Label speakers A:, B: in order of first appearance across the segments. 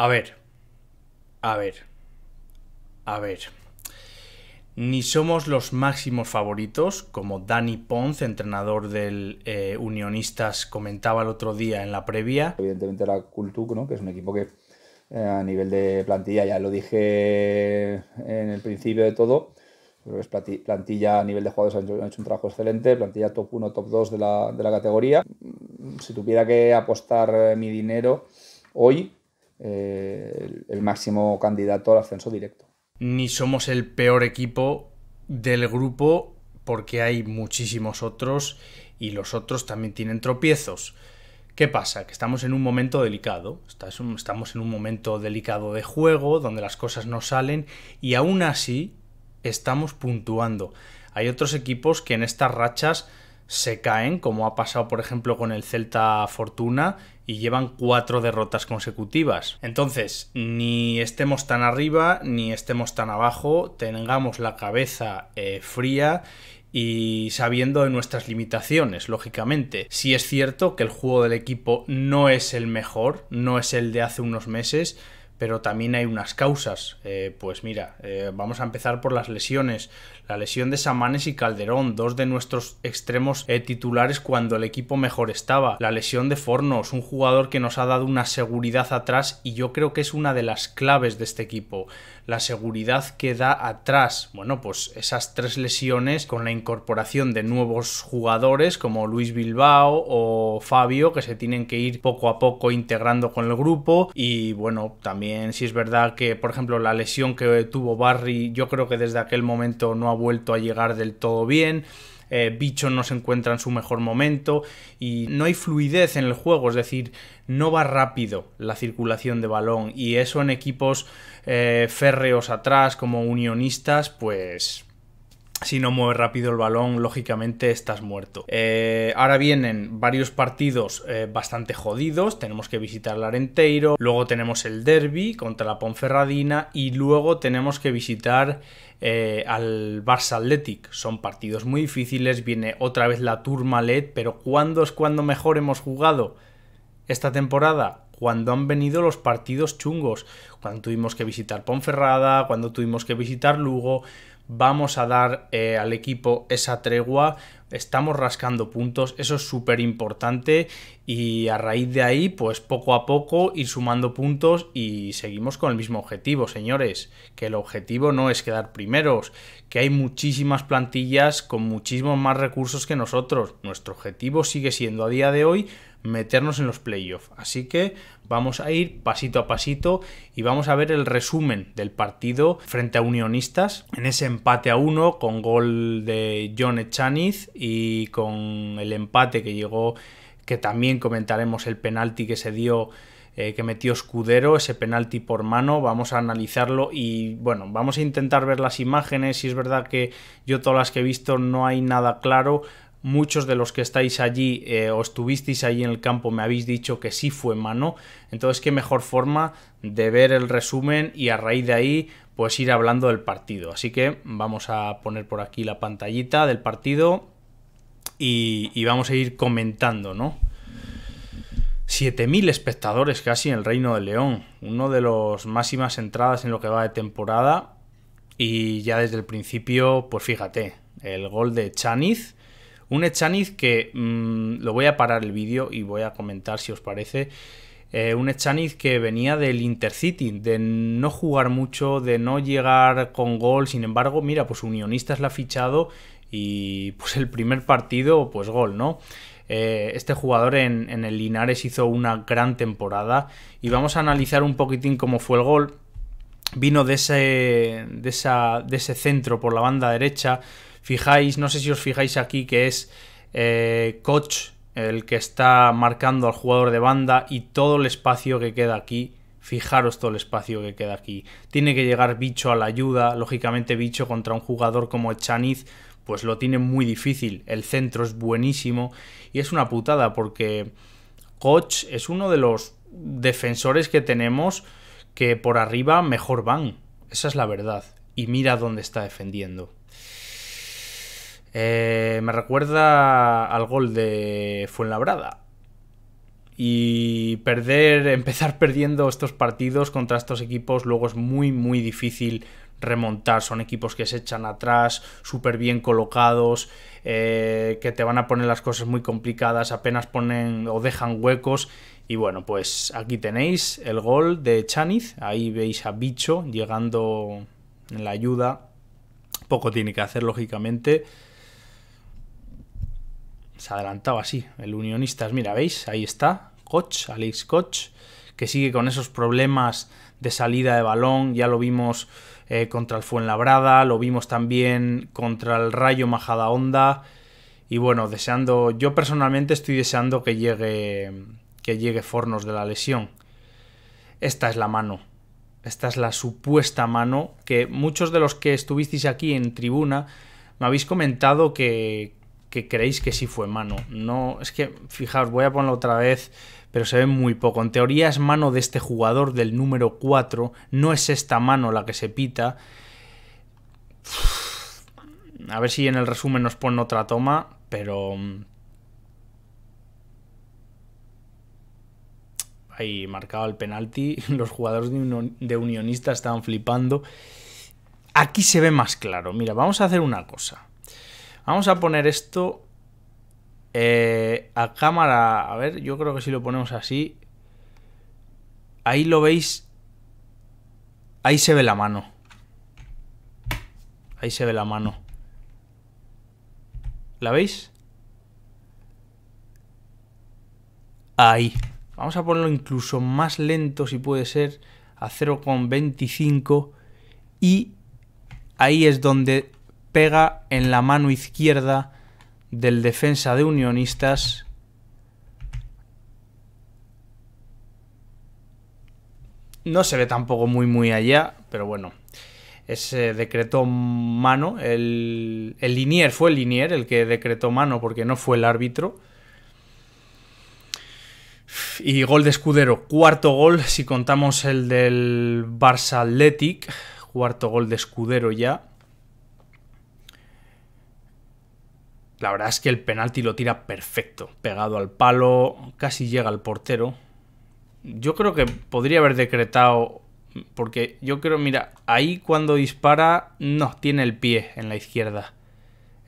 A: A ver, a ver, a ver. Ni somos los máximos favoritos, como Dani Ponce, entrenador del eh, Unionistas, comentaba el otro día en la previa. Evidentemente era Kultuk, ¿no? que es un equipo que eh, a nivel de plantilla, ya lo dije eh, en el principio de todo, es plantilla a nivel de jugadores han hecho, un trabajo excelente, plantilla top 1, top 2 de la, de la categoría. Si tuviera que apostar mi dinero hoy, eh, el, máximo candidato al ascenso directo. Ni somos el peor equipo del grupo porque hay muchísimos otros y los otros también tienen tropiezos. ¿Qué pasa? Que estamos en un momento delicado, estamos en un momento delicado de juego, donde las cosas no salen y aún así estamos puntuando. Hay otros equipos que en estas rachas se caen, como ha pasado por ejemplo con el Celta Fortuna, y llevan cuatro derrotas consecutivas. Entonces, ni estemos tan arriba, ni estemos tan abajo, tengamos la cabeza eh, fría y sabiendo de nuestras limitaciones, lógicamente. Si es cierto que el juego del equipo no es el mejor, no es el de hace unos meses, pero también hay unas causas. Eh, pues mira, eh, vamos a empezar por las lesiones. La lesión de Samanes y Calderón, dos de nuestros extremos eh, titulares cuando el equipo mejor estaba. La lesión de Fornos, un jugador que nos ha dado una seguridad atrás y yo creo que es una de las claves de este equipo. La seguridad que da atrás. Bueno, pues esas tres lesiones con la incorporación de nuevos jugadores como Luis Bilbao o Fabio que se tienen que ir poco a poco integrando con el grupo y bueno, también si es verdad que, por ejemplo, la lesión que tuvo Barry, yo creo que desde aquel momento no ha vuelto a llegar del todo bien. Eh, Bicho no se encuentra en su mejor momento y no hay fluidez en el juego, es decir, no va rápido la circulación de balón y eso en equipos eh, férreos atrás como unionistas pues si no mueves rápido el balón, lógicamente estás muerto. Eh, ahora vienen varios partidos eh, bastante jodidos. Tenemos que visitar el Arenteiro, luego tenemos el Derby contra la Ponferradina y luego tenemos que visitar eh, al Barça Athletic. Son partidos muy difíciles. Viene otra vez la Tourmalet, pero ¿cuándo es cuando mejor hemos jugado esta temporada? cuando han venido los partidos chungos, cuando tuvimos que visitar Ponferrada, cuando tuvimos que visitar Lugo, vamos a dar eh, al equipo esa tregua, estamos rascando puntos, eso es súper importante y a raíz de ahí, pues poco a poco ir sumando puntos y seguimos con el mismo objetivo, señores, que el objetivo no es quedar primeros, que hay muchísimas plantillas con muchísimos más recursos que nosotros, nuestro objetivo sigue siendo a día de hoy meternos en los playoffs. Así que vamos a ir pasito a pasito y vamos a ver el resumen del partido frente a Unionistas en ese empate a uno con gol de John Echaniz y con el empate que llegó, que también comentaremos el penalti que se dio eh, que metió Escudero, ese penalti por mano, vamos a analizarlo y bueno, vamos a intentar ver las imágenes, si es verdad que yo todas las que he visto no hay nada claro, Muchos de los que estáis allí eh, o estuvisteis allí en el campo me habéis dicho que sí fue mano. Entonces, qué mejor forma de ver el resumen y a raíz de ahí pues ir hablando del partido. Así que vamos a poner por aquí la pantallita del partido y, vamos a ir comentando, ¿no? 7.000 espectadores casi en el Reino de León, uno de los máximas entradas en lo que va de temporada y ya desde el principio, pues fíjate, el gol de Chaniz un Echaniz que mm, lo voy a parar el vídeo y voy a comentar si os parece. Eh, un Echaniz que venía del Intercity, de no jugar mucho, de no llegar con gol. Sin embargo, mira, pues Unionistas la ha fichado y pues el primer partido, pues gol, ¿no? Eh, este jugador en, el Linares hizo una gran temporada y vamos a analizar un poquitín cómo fue el gol. Vino de ese, de, esa, de ese centro por la banda derecha, Fijáis, no sé si os fijáis aquí que es eh, Koch el que está marcando al jugador de banda y todo el espacio que queda aquí. Fijaros todo el espacio que queda aquí. Tiene que llegar Bicho a la ayuda. Lógicamente Bicho contra un jugador como Chaniz pues lo tiene muy difícil. El centro es buenísimo y es una putada porque Coach es uno de los defensores que tenemos que por arriba mejor van. Esa es la verdad. Y mira dónde está defendiendo. Eh, me recuerda al gol de Fuenlabrada. Y perder, empezar perdiendo estos partidos contra estos equipos, luego es muy, muy difícil remontar. Son equipos que se echan atrás, súper bien colocados, eh, que te van a poner las cosas muy complicadas, apenas ponen o dejan huecos. Y bueno, pues aquí tenéis el gol de Chaniz. Ahí veis a Bicho llegando en la ayuda. Poco tiene que hacer, lógicamente se adelantaba así. El Unionistas, mira, ¿veis? Ahí está, Koch, Alex Koch, que sigue con esos problemas de salida de balón. Ya lo vimos eh, contra el Fuenlabrada, lo vimos también contra el Rayo Majadahonda. Y bueno, deseando, yo personalmente estoy deseando que llegue, que llegue Fornos de la lesión. Esta es la mano. Esta es la supuesta mano que muchos de los que estuvisteis aquí en tribuna me habéis comentado que, que creéis que sí fue mano. No, es que, fijaos, voy a ponerlo otra vez, pero se ve muy poco. En teoría es mano de este jugador del número 4, no es esta mano la que se pita. A ver si en el resumen nos ponen otra toma, pero... Mm, ahí marcaba el penalti, los jugadores de Unionista estaban flipando. Aquí se ve más claro. Mira, vamos a hacer una cosa. Vamos a poner esto eh, a cámara. A ver, yo creo que si lo ponemos así. Ahí lo veis. Ahí se ve la mano. Ahí se ve la mano. ¿La veis? Ahí. Vamos a ponerlo incluso más lento si puede ser. A 0,25. Y ahí es donde pega en la mano izquierda del defensa de unionistas. No se ve tampoco muy muy allá, pero bueno. Ese decretó mano. El, el Linier fue el Linier el que decretó mano porque no fue el árbitro. Y gol de escudero. Cuarto gol, si contamos el del Barça Athletic. Cuarto gol de escudero ya. La verdad es que el penalti lo tira perfecto, pegado al palo, casi llega al portero. Yo creo que podría haber decretado, porque yo creo, mira, ahí cuando dispara, no, tiene el pie en la izquierda.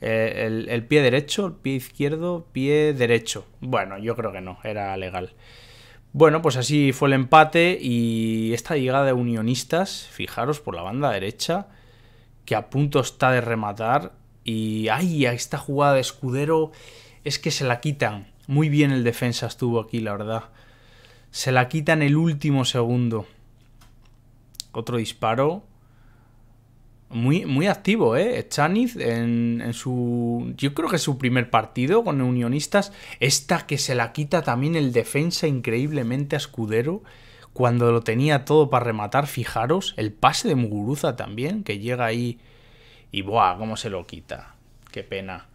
A: Eh, el, el, pie derecho, el pie izquierdo, pie derecho. Bueno, yo creo que no, era legal. Bueno, pues así fue el empate y esta llegada de unionistas, fijaros por la banda derecha, que a punto está de rematar, y ay, a esta jugada de escudero es que se la quitan. Muy bien el defensa estuvo aquí, la verdad. Se la quitan el último segundo. Otro disparo. Muy, muy activo, ¿eh? Chaniz en, en su... Yo creo que es su primer partido con Unionistas. Esta que se la quita también el defensa increíblemente a Escudero cuando lo tenía todo para rematar, fijaros, el pase de Muguruza también, que llega ahí y ¡buah! ¿Cómo se lo quita? Qué pena.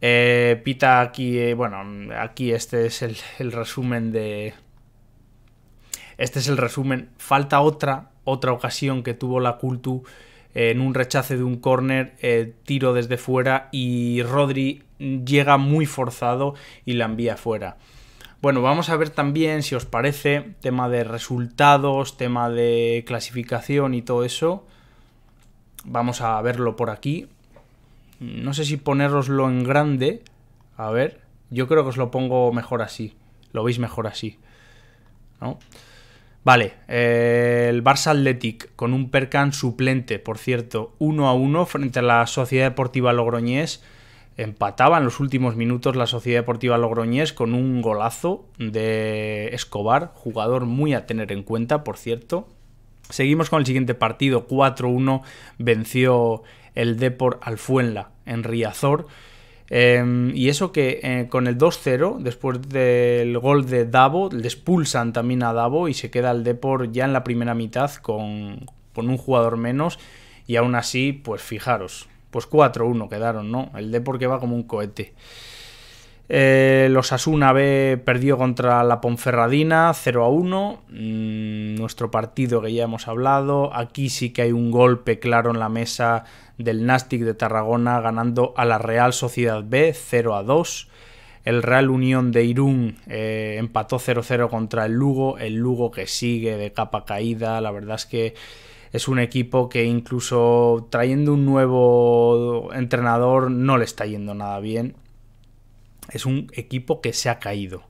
A: Eh, pita aquí, eh, bueno, aquí este es el, resumen de... Este es el resumen. Falta otra, otra ocasión que tuvo la Cultu eh, en un rechace de un córner, tiro desde fuera y Rodri llega muy forzado y la envía fuera. Bueno, vamos a ver también, si os parece, tema de resultados, tema de clasificación y todo eso. Vamos a verlo por aquí. No sé si poneroslo en grande. A ver, yo creo que os lo pongo mejor así. Lo veis mejor así. ¿No? Vale, eh, el Barça Athletic con un Percan suplente, por cierto, 1 a 1 frente a la Sociedad Deportiva Logroñés. Empataba en los últimos minutos la Sociedad Deportiva Logroñés con un golazo de Escobar, jugador muy a tener en cuenta, por cierto. Seguimos con el siguiente partido, 4-1 venció el Depor Alfuenla en Riazor. Em, y eso que eh, con el 2-0, después del gol de Davo, le expulsan también a Davo y se queda el Depor ya en la primera mitad con, con un jugador menos. Y aún así, pues fijaros, pues 4-1 quedaron, ¿no? El Depor que va como un cohete. Eh, los Asuna B perdió contra la Ponferradina 0 a 1. Mm, nuestro partido que ya hemos hablado. Aquí sí que hay un golpe claro en la mesa del Nastic de Tarragona ganando a la Real Sociedad B 0 a 2. El Real Unión de Irún eh, empató 0-0 contra el Lugo. El Lugo que sigue de capa caída. La verdad es que es un equipo que incluso trayendo un nuevo entrenador no le está yendo nada bien es un equipo que se ha caído.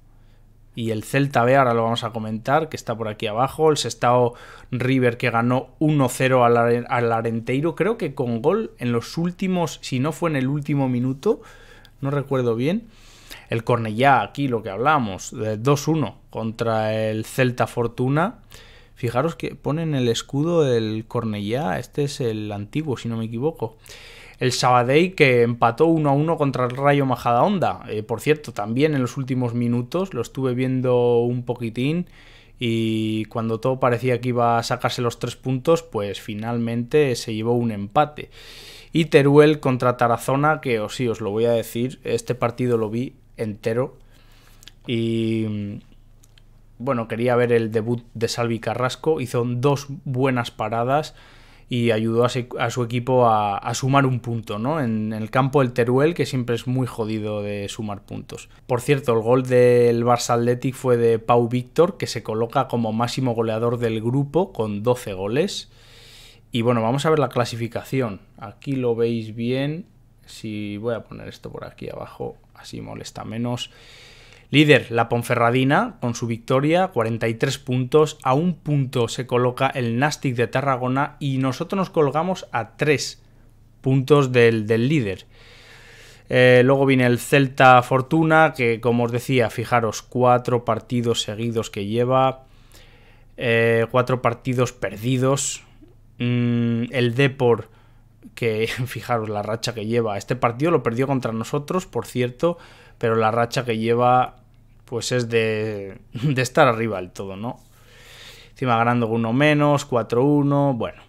A: Y el Celta B, ahora lo vamos a comentar, que está por aquí abajo. El Sestao River que ganó 1-0 al, Arenteiro, creo que con gol en los últimos, si no fue en el último minuto, no recuerdo bien. El Cornellá, aquí lo que hablamos, 2-1 contra el Celta Fortuna. Fijaros que ponen el escudo del Cornellá, este es el antiguo, si no me equivoco el Sabadell que empató 1 a 1 contra el Rayo Majadahonda. Eh, por cierto, también en los últimos minutos lo estuve viendo un poquitín y cuando todo parecía que iba a sacarse los tres puntos, pues finalmente se llevó un empate. Y Teruel contra Tarazona, que oh, sí, os lo voy a decir, este partido lo vi entero y mm, bueno, quería ver el debut de Salvi Carrasco, hizo dos buenas paradas y ayudó a, su equipo a, sumar un punto, ¿no? En, el campo del Teruel, que siempre es muy jodido de sumar puntos. Por cierto, el gol del Barça Athletic fue de Pau Víctor, que se coloca como máximo goleador del grupo con 12 goles. Y bueno, vamos a ver la clasificación. Aquí lo veis bien. Si voy a poner esto por aquí abajo, así molesta menos. Líder, la Ponferradina, con su victoria, 43 puntos, a un punto se coloca el Nastic de Tarragona y nosotros nos colgamos a 3 puntos del, líder. Eh, luego viene el Celta Fortuna, que como os decía, fijaros, cuatro partidos seguidos que lleva, eh, cuatro partidos perdidos. Mm, el Depor, que fijaros la racha que lleva. Este partido lo perdió contra nosotros, por cierto, pero la racha que lleva pues es de, estar arriba del todo, ¿no? Encima ganando uno menos, 4-1, bueno.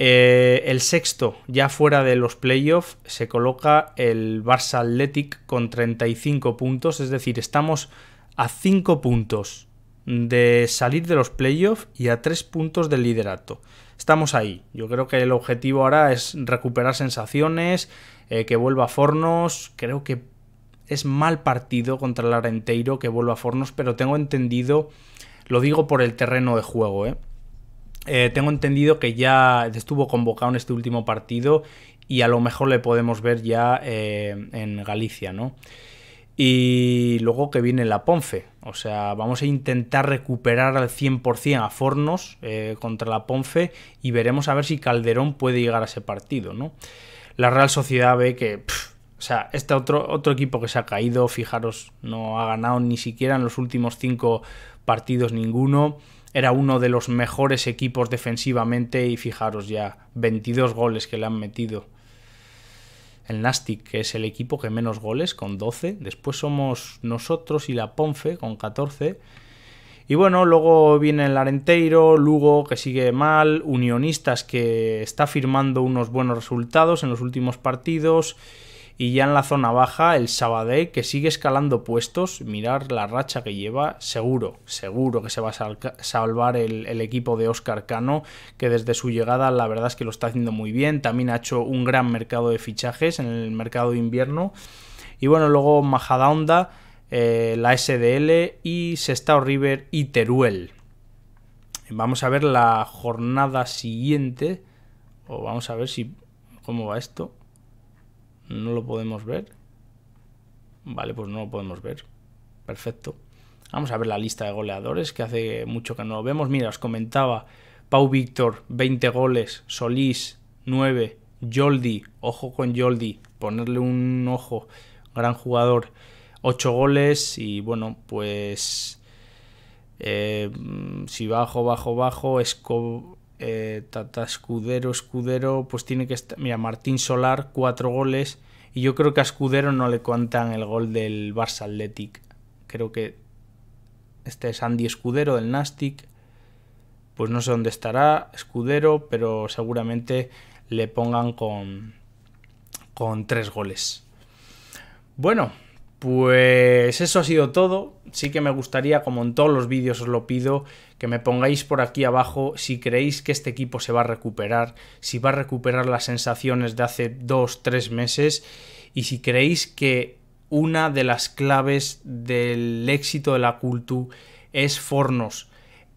A: Eh, el sexto, ya fuera de los playoffs, se coloca el Barça Athletic con 35 puntos, es decir, estamos a 5 puntos de salir de los playoffs y a 3 puntos del liderato. Estamos ahí. Yo creo que el objetivo ahora es recuperar sensaciones, eh, que vuelva a Fornos. Creo que es mal partido contra el Arenteiro que vuelva a Fornos, pero tengo entendido, lo digo por el terreno de juego, ¿eh? Eh, tengo entendido que ya estuvo convocado en este último partido y a lo mejor le podemos ver ya eh, en Galicia, ¿no? Y luego que viene la Ponce O sea, vamos a intentar recuperar al 100% a Fornos contra la Ponce y veremos a ver si Calderón puede llegar a ese partido, ¿no? La Real Sociedad ve que o sea, este otro, otro equipo que se ha caído, fijaros, no ha ganado ni siquiera en los últimos cinco partidos ninguno. Era uno de los mejores equipos defensivamente y fijaros ya, 22 goles que le han metido. El Nastic, que es el equipo que menos goles, con 12. Después somos nosotros y la Ponfe, con 14. Y bueno, luego viene el Arenteiro, Lugo, que sigue mal, Unionistas, que está firmando unos buenos resultados en los últimos partidos. Y ya en la zona baja, el Sabadell, que sigue escalando puestos, mirar la racha que lleva, seguro, seguro que se va a salvar el, equipo de Oscar Cano, que desde su llegada la verdad es que lo está haciendo muy bien, también ha hecho un gran mercado de fichajes en el mercado de invierno. Y bueno, luego Majadahonda, eh, la SDL y Sestao River y Teruel. Vamos a ver la jornada siguiente, o vamos a ver si cómo va esto. ¿No lo podemos ver? Vale, pues no lo podemos ver. Perfecto. Vamos a ver la lista de goleadores, que hace mucho que no lo vemos. Mira, os comentaba, Pau Víctor, 20 goles, Solís, 9, Joldi, ojo con Joldi, ponerle un ojo, gran jugador, 8 goles y bueno, pues... Eh, si bajo, bajo, bajo, como eh, Tata Escudero, Escudero, pues tiene que estar. Mira, Martín Solar, cuatro goles. Y yo creo que a Escudero no le cuentan el gol del Barça Athletic. Creo que este es Andy Escudero del Nastic. Pues no sé dónde estará Escudero, pero seguramente le pongan con, con tres goles. Bueno, pues eso ha sido todo. Sí que me gustaría, como en todos los vídeos os lo pido, que me pongáis por aquí abajo si creéis que este equipo se va a recuperar, si va a recuperar las sensaciones de hace 2-3 meses y si creéis que una de las claves del éxito de la Cultu es Fornos,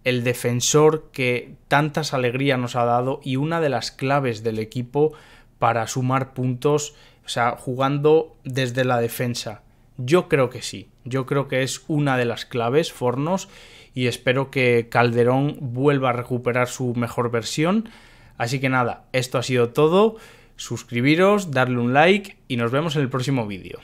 A: el defensor que tantas alegrías nos ha dado y una de las claves del equipo para sumar puntos, o sea, jugando desde la defensa yo creo que sí, yo creo que es una de las claves Fornos y espero que Calderón vuelva a recuperar su mejor versión. Así que nada, esto ha sido todo, suscribiros, darle un like y nos vemos en el próximo vídeo.